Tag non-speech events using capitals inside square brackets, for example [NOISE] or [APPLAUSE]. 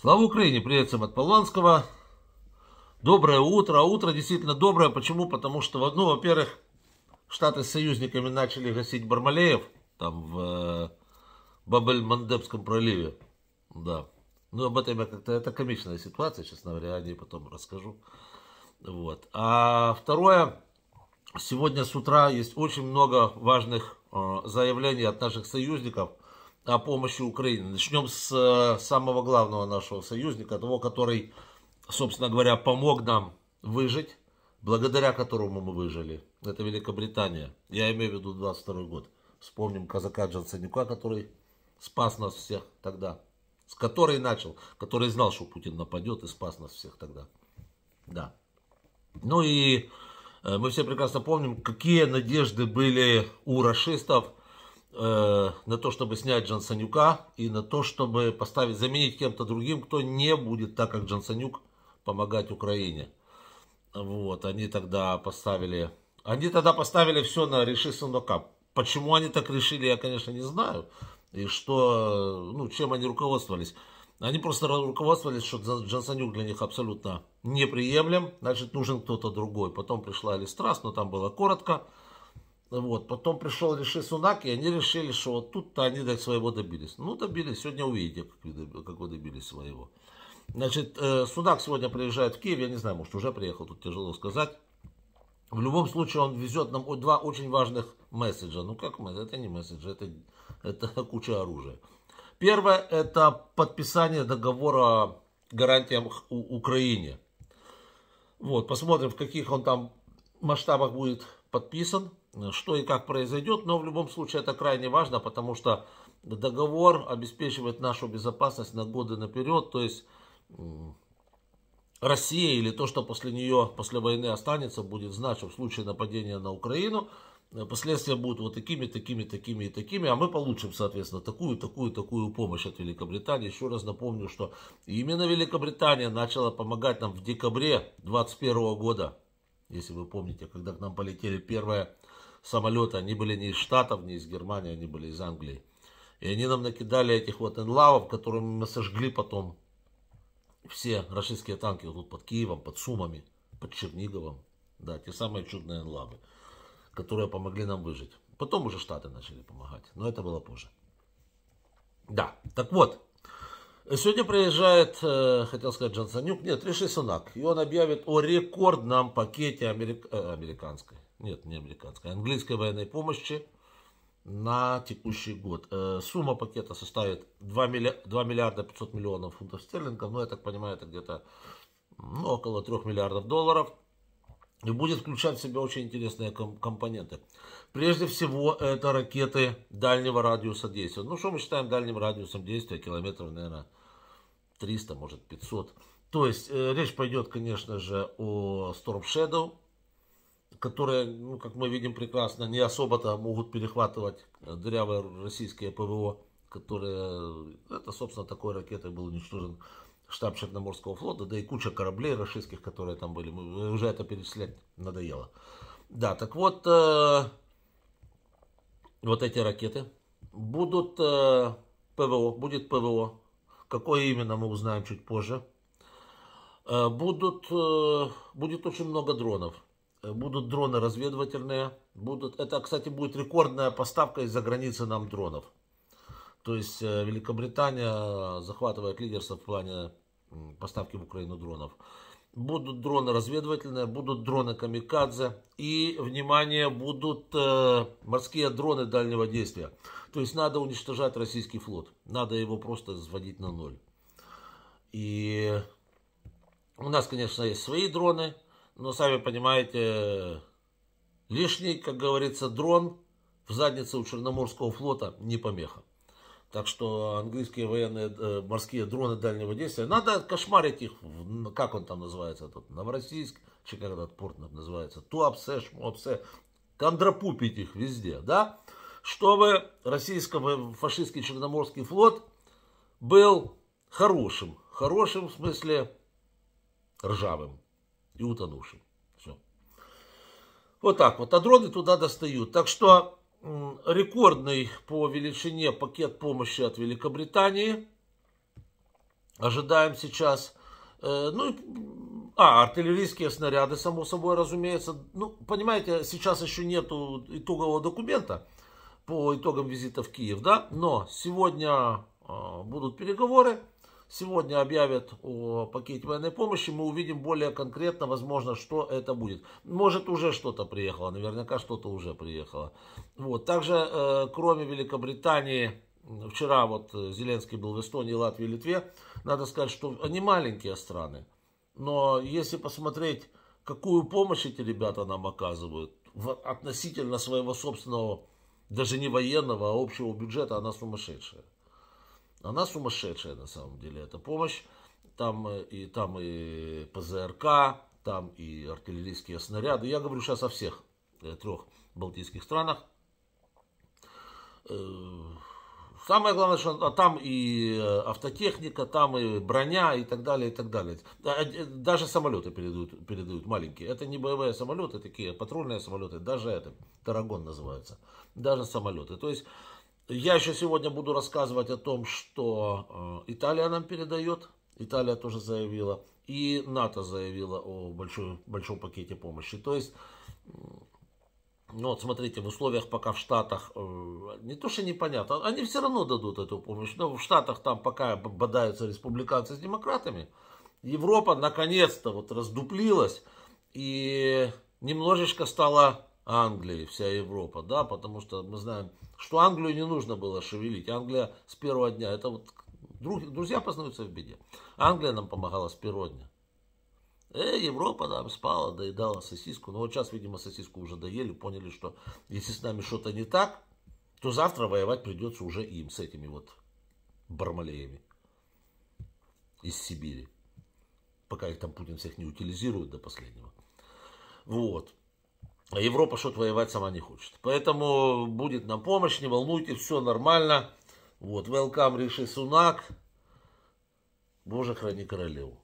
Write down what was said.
Слава Украине! Привет всем от Поланского. Доброе утро. А утро действительно доброе. Почему? Потому что, ну, во-первых, Штаты с союзниками начали гасить Бармалеев там в э, Бабель-Мандебском проливе. Да. Ну, об этом я как-то... Это комичная ситуация, честно говоря, о ней потом расскажу. Вот. А второе, сегодня с утра есть очень много важных э, заявлений от наших союзников – о помощи Украине. Начнем с э, самого главного нашего союзника, того, который, собственно говоря, помог нам выжить, благодаря которому мы выжили. Это Великобритания. Я имею в виду 22 год. Вспомним казака Джансенюка, который спас нас всех тогда. С которой начал, который знал, что Путин нападет и спас нас всех тогда. Да. Ну и э, мы все прекрасно помним, какие надежды были у расистов – Э, на то, чтобы снять Джансонюка и на то, чтобы поставить, заменить кем-то другим, кто не будет, так как Джансонюк, помогать Украине. Вот, они тогда поставили, они тогда поставили все на реши сундука. Почему они так решили, я, конечно, не знаю. И что, ну, чем они руководствовались. Они просто руководствовались, что Джансонюк для них абсолютно неприемлем, значит, нужен кто-то другой. Потом пришла Алистрас, но там было коротко. Вот. Потом пришел решил Сунак, и они решили, что вот тут-то они до своего добились. Ну, добились. Сегодня увидите, как вы добились своего. Значит, э, Сунак сегодня приезжает в Киев. Я не знаю, может, уже приехал, тут тяжело сказать. В любом случае, он везет нам два очень важных месседжа. Ну, как месседж? Это не месседж, это, это [LAUGHS] куча оружия. Первое – это подписание договора гарантиям Украине. Вот, посмотрим, в каких он там масштабах будет подписан что и как произойдет, но в любом случае это крайне важно, потому что договор обеспечивает нашу безопасность на годы наперед, то есть Россия или то, что после нее, после войны останется, будет знать, что в случае нападения на Украину э, последствия будут вот такими, такими, такими и такими, а мы получим, соответственно, такую, такую, такую помощь от Великобритании. Еще раз напомню, что именно Великобритания начала помогать нам в декабре 2021 года, если вы помните, когда к нам полетели первые самолеты, они были не из Штатов, не из Германии, они были из Англии. И они нам накидали этих вот энлавов, которыми мы сожгли потом все российские танки вот тут под Киевом, под Сумами, под Черниговом. Да, те самые чудные энлавы, которые помогли нам выжить. Потом уже Штаты начали помогать, но это было позже. Да, так вот, Сегодня приезжает, э, хотел сказать Джонсонюк, нет, Риши Сунак. И он объявит о рекордном пакете америк... Э, американской, нет, не американской, а английской военной помощи на текущий год. Э, сумма пакета составит 2, милли... 2 миллиарда 500 миллионов фунтов стерлингов, но ну, я так понимаю, это где-то ну, около 3 миллиардов долларов. И будет включать в себя очень интересные компоненты. Прежде всего, это ракеты дальнего радиуса действия. Ну, что мы считаем дальним радиусом действия? Километров, наверное, 300, может 500. То есть э, речь пойдет, конечно же, о Storm Shadow, которые, ну, как мы видим прекрасно, не особо-то могут перехватывать дырявые российские ПВО, которые, это, собственно, такой ракетой был уничтожен штаб Черноморского флота, да и куча кораблей российских, которые там были. уже это перечислять надоело. Да, так вот, э, вот эти ракеты будут э, ПВО, будет ПВО Какое именно, мы узнаем чуть позже. Э, будут, э, будет очень много дронов. Э, будут дроны разведывательные. Будут, это, кстати, будет рекордная поставка из-за границы нам дронов. То есть Великобритания захватывает лидерство в плане поставки в Украину дронов будут дроны разведывательные, будут дроны камикадзе и, внимание, будут э, морские дроны дальнего действия. То есть надо уничтожать российский флот, надо его просто сводить на ноль. И у нас, конечно, есть свои дроны, но сами понимаете, лишний, как говорится, дрон в заднице у Черноморского флота не помеха. Так что английские военные э, морские дроны дальнего действия, надо кошмарить их, в, как он там называется, тут, Новороссийск, че как этот порт называется, Туапсе, Шмуапсе, кондрапупить их везде, да? Чтобы российско-фашистский Черноморский флот был хорошим, хорошим в смысле ржавым и утонувшим. Все. Вот так вот. А дроны туда достают. Так что рекордный по величине пакет помощи от Великобритании. Ожидаем сейчас. Э, ну, а, артиллерийские снаряды, само собой, разумеется. Ну, понимаете, сейчас еще нету итогового документа по итогам визита в Киев, да? Но сегодня а, будут переговоры. Сегодня объявят о пакете военной помощи, мы увидим более конкретно, возможно, что это будет. Может, уже что-то приехало, наверняка что-то уже приехало. Вот. Также, э, кроме Великобритании, вчера вот э, Зеленский был в Эстонии, Латвии, Литве, надо сказать, что они маленькие страны. Но если посмотреть, какую помощь эти ребята нам оказывают в, относительно своего собственного, даже не военного, а общего бюджета, она сумасшедшая. Она сумасшедшая на самом деле, эта помощь. Там э, и, там и ПЗРК, там и артиллерийские снаряды. Я говорю сейчас о всех э, трех балтийских странах. Э, самое главное, что а там и автотехника, там и броня и так далее, и так далее. А, даже самолеты передают, передают маленькие. Это не боевые самолеты, такие патрульные самолеты, даже это, Тарагон называется. Даже самолеты. То есть я еще сегодня буду рассказывать о том, что э, Италия нам передает. Италия тоже заявила. И НАТО заявила о большой, большом пакете помощи. То есть, ну вот смотрите, в условиях пока в Штатах, э, не то что непонятно, они все равно дадут эту помощь. Но в Штатах там пока бодаются республиканцы с демократами. Европа наконец-то вот раздуплилась и немножечко стала Англии, вся Европа, да, потому что мы знаем, что Англию не нужно было шевелить. Англия с первого дня, это вот друг, друзья познаются в беде. Англия нам помогала с первого дня. Э, Европа там спала, доедала сосиску. Но ну, вот сейчас, видимо, сосиску уже доели, поняли, что если с нами что-то не так, то завтра воевать придется уже им, с этими вот бармалеями из Сибири. Пока их там Путин всех не утилизирует до последнего. Вот. А Европа что-то воевать сама не хочет. Поэтому будет на помощь, не волнуйтесь, все нормально. Вот, welcome, Риши Сунак. Боже, храни королеву.